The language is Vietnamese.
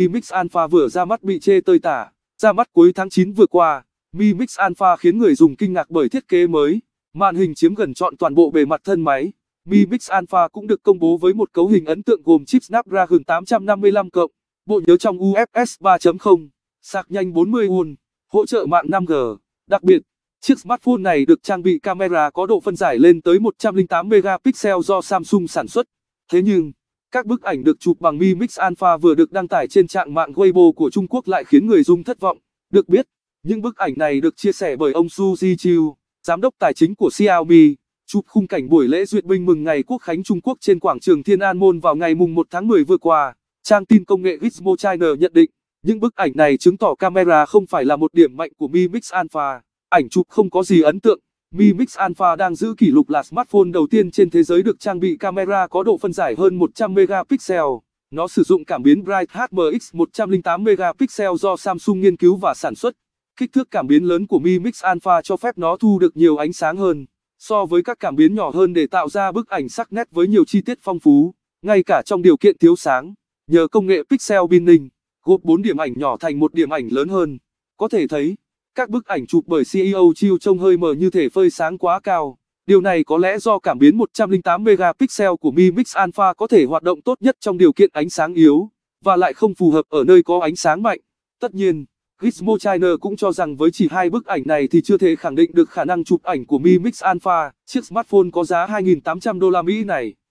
Mi Mix Alpha vừa ra mắt bị chê tơi tả. Ra mắt cuối tháng 9 vừa qua, Mi Mix Alpha khiến người dùng kinh ngạc bởi thiết kế mới. Màn hình chiếm gần trọn toàn bộ bề mặt thân máy. Mi Mix Alpha cũng được công bố với một cấu hình ấn tượng gồm chip Snapdragon 855 cộng, bộ nhớ trong UFS 3.0, sạc nhanh 40 w hỗ trợ mạng 5G. Đặc biệt, chiếc smartphone này được trang bị camera có độ phân giải lên tới 108 megapixel do Samsung sản xuất. Thế nhưng, các bức ảnh được chụp bằng Mi Mix Alpha vừa được đăng tải trên trang mạng Weibo của Trung Quốc lại khiến người dùng thất vọng. Được biết, những bức ảnh này được chia sẻ bởi ông Su Jiqiu, giám đốc tài chính của Xiaomi, chụp khung cảnh buổi lễ duyệt binh mừng ngày Quốc khánh Trung Quốc trên quảng trường Thiên An Môn vào ngày mùng 1 tháng 10 vừa qua. Trang tin công nghệ Gizmo China nhận định, những bức ảnh này chứng tỏ camera không phải là một điểm mạnh của Mi Mix Alpha. Ảnh chụp không có gì ấn tượng. Mi Mix Alpha đang giữ kỷ lục là smartphone đầu tiên trên thế giới được trang bị camera có độ phân giải hơn 100 megapixel. Nó sử dụng cảm biến Bright HMX 108 megapixel do Samsung nghiên cứu và sản xuất. Kích thước cảm biến lớn của Mi Mix Alpha cho phép nó thu được nhiều ánh sáng hơn so với các cảm biến nhỏ hơn để tạo ra bức ảnh sắc nét với nhiều chi tiết phong phú, ngay cả trong điều kiện thiếu sáng. Nhờ công nghệ pixel binning, gộp 4 điểm ảnh nhỏ thành một điểm ảnh lớn hơn. Có thể thấy các bức ảnh chụp bởi CEO Chiu trông hơi mờ như thể phơi sáng quá cao. Điều này có lẽ do cảm biến 108 megapixel của Mi Mix Alpha có thể hoạt động tốt nhất trong điều kiện ánh sáng yếu và lại không phù hợp ở nơi có ánh sáng mạnh. Tất nhiên, Gizmo China cũng cho rằng với chỉ hai bức ảnh này thì chưa thể khẳng định được khả năng chụp ảnh của Mi Mix Alpha, chiếc smartphone có giá 2.800 đô la Mỹ này.